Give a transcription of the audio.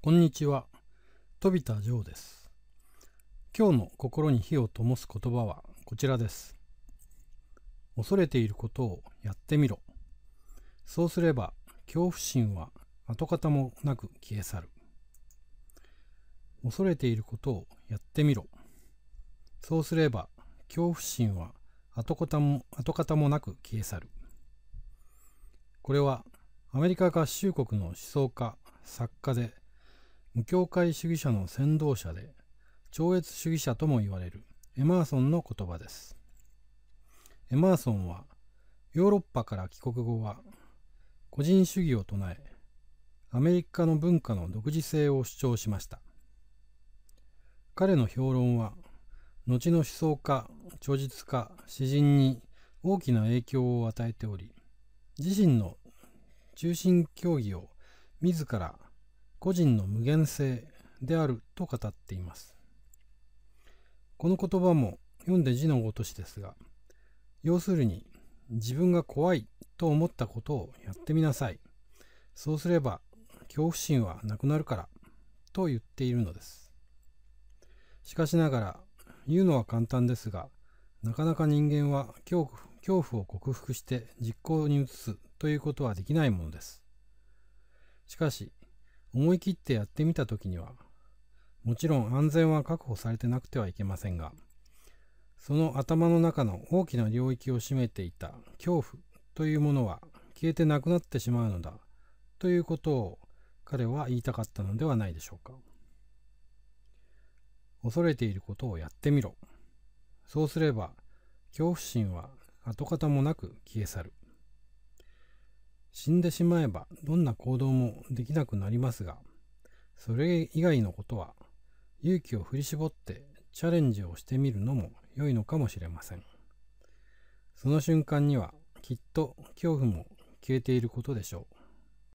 こんにちは。飛田城です。今日の心に火を灯す言葉はこちらです。恐れていることをやってみろ。そうすれば恐怖心は跡形もなく消え去る。恐れていることをやってみろ。そうすれば恐怖心は跡形も跡形もなく消え去る。これはアメリカ合衆国の思想家、作家で無教会主義者の先導者で、超越主義者とも言われるエマーソンの言葉です。エマーソンは、ヨーロッパから帰国後は、個人主義を唱え、アメリカの文化の独自性を主張しました。彼の評論は、後の思想家、著述家、詩人に大きな影響を与えており、自身の中心競技を自ら個人の無限性であると語っています。この言葉も読んで字のごとしですが、要するに自分が怖いと思ったことをやってみなさい。そうすれば恐怖心はなくなるからと言っているのです。しかしながら言うのは簡単ですが、なかなか人間は恐怖を克服して実行に移すということはできないものです。しかし、思い切ってやってみた時には、もちろん安全は確保されてなくてはいけませんが、その頭の中の大きな領域を占めていた恐怖というものは消えてなくなってしまうのだということを彼は言いたかったのではないでしょうか。恐れていることをやってみろ。そうすれば恐怖心は跡形もなく消え去る。死んでしまえばどんな行動もできなくなりますが、それ以外のことは勇気を振り絞ってチャレンジをしてみるのも良いのかもしれません。その瞬間にはきっと恐怖も消えていることでしょう。